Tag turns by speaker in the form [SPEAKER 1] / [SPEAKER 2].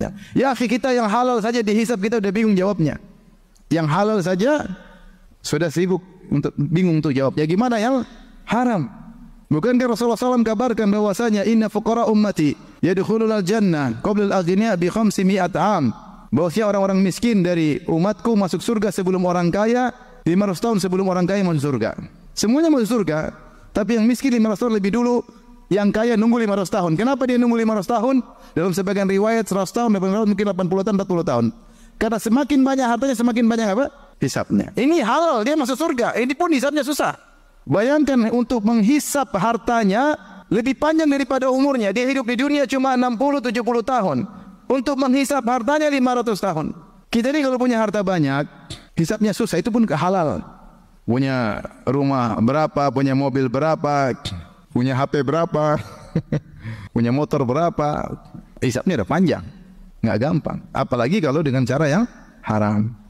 [SPEAKER 1] Ya, ya kita yang halal saja dihisap kita udah bingung jawabnya. Yang halal saja sudah sibuk untuk bingung untuk jawab. Ya gimana yang haram? Bukankah Rasulullah SAW kabarkan bahwasanya inna fuqara ummati yadkhulul jannah qabla al-aghniya bi 500 am. Bahwasanya orang-orang miskin dari umatku masuk surga sebelum orang kaya 500 tahun sebelum orang kaya masuk surga. Semuanya masuk surga, tapi yang miskin 500 tahun lebih dulu yang kaya nunggu 500 tahun. Kenapa dia nunggu 500 tahun? Dalam sebagian riwayat 100 tahun, mungkin 80 tahun, 40 tahun. Karena semakin banyak hartanya, semakin banyak apa? Hisapnya. Ini halal, dia masuk surga. Ini pun hisapnya susah. Bayangkan untuk menghisap hartanya lebih panjang daripada umurnya. Dia hidup di dunia cuma 60-70 tahun. Untuk menghisap hartanya 500 tahun. Kita ini kalau punya harta banyak, hisapnya susah. Itu pun halal. Punya rumah berapa, punya mobil berapa, punya HP berapa, punya motor berapa, hisapnya udah panjang, nggak gampang. Apalagi kalau dengan cara yang haram.